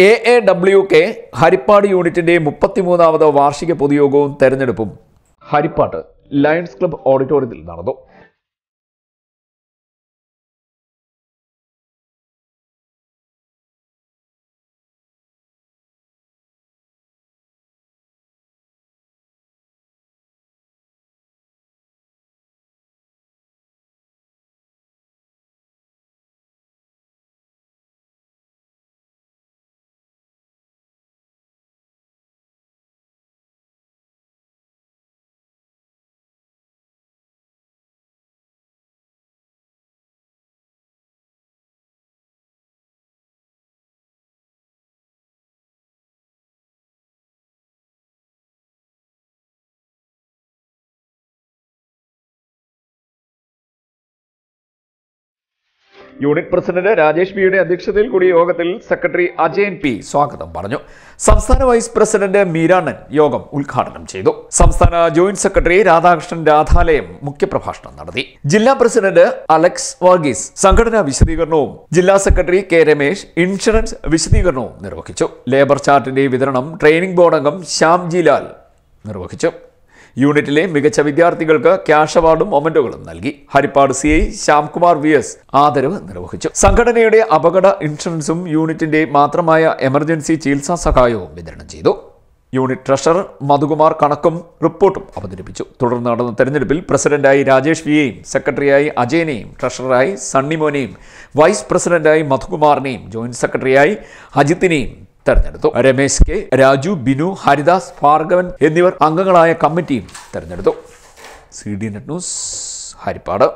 A A W K Haripad യൂണിറ്റിന്റെ മുപ്പത്തിമൂന്നാമത് വാർഷിക പൊതുയോഗവും തെരഞ്ഞെടുപ്പും ഹരിപ്പാട് ലയൺസ് ക്ലബ് ഓഡിറ്റോറിയത്തിൽ നടന്നു യൂണിറ്റ് പ്രസിഡന്റ് രാജേഷ് പിയുടെ അധ്യക്ഷതയിൽ കൂടിയ യോഗത്തിൽ സെക്രട്ടറി അജയൻ പി സ്വാഗതം പറഞ്ഞു സംസ്ഥാന വൈസ് പ്രസിഡന്റ് മീരാണൻ യോഗം ഉദ്ഘാടനം ചെയ്തു സംസ്ഥാന ജോയിന്റ് സെക്രട്ടറി രാധാകൃഷ്ണൻ രാധാലയം മുഖ്യപ്രഭാഷണം നടത്തി ജില്ലാ പ്രസിഡന്റ് അലക്സ് വർഗീസ് സംഘടനാ വിശദീകരണവും ജില്ലാ സെക്രട്ടറി കെ രമേശ് ഇൻഷുറൻസ് വിശദീകരണവും നിർവഹിച്ചു ലേബർ ചാർട്ടിന്റെ വിതരണം ട്രെയിനിംഗ് ബോർഡ് അംഗം ശ്യാംജിലാൽ നിർവഹിച്ചു യൂണിറ്റിലെ മികച്ച വിദ്യാർത്ഥികൾക്ക് ക്യാഷ് അവാർഡും മൊമെന്റുകളും നൽകി Haripad C I Shyamkumar V S ആദരവ് നിർവഹിച്ചു സംഘടനയുടെ അപകട ഇൻഷുറൻസും യൂണിറ്റിന്റെ മാത്രമായ എമർജൻസി ചികിത്സാ സഹായവും വിതരണം ചെയ്തു യൂണിറ്റ് ട്രഷറർ മധുകുമാർ കണക്കും റിപ്പോർട്ടും അവതരിപ്പിച്ചു തുടർന്ന് നടന്ന തെരഞ്ഞെടുപ്പിൽ പ്രസിഡന്റായി രാജേഷ് വിയെയും സെക്രട്ടറിയായി അജയനെയും ട്രഷററായി സണ്ണിമോനെയും വൈസ് പ്രസിഡന്റായി മധുകുമാറിനെയും ജോയിന്റ് സെക്രട്ടറിയായി അജിത്തിനെയും തെരഞ്ഞെടുത്തു രമേശ് കെ രാജു ബിനു ഹരിദാസ് ഭാർഗവൻ എന്നിവർ അംഗങ്ങളായ കമ്മിറ്റിയും തെരഞ്ഞെടുത്തു C D net news Harippad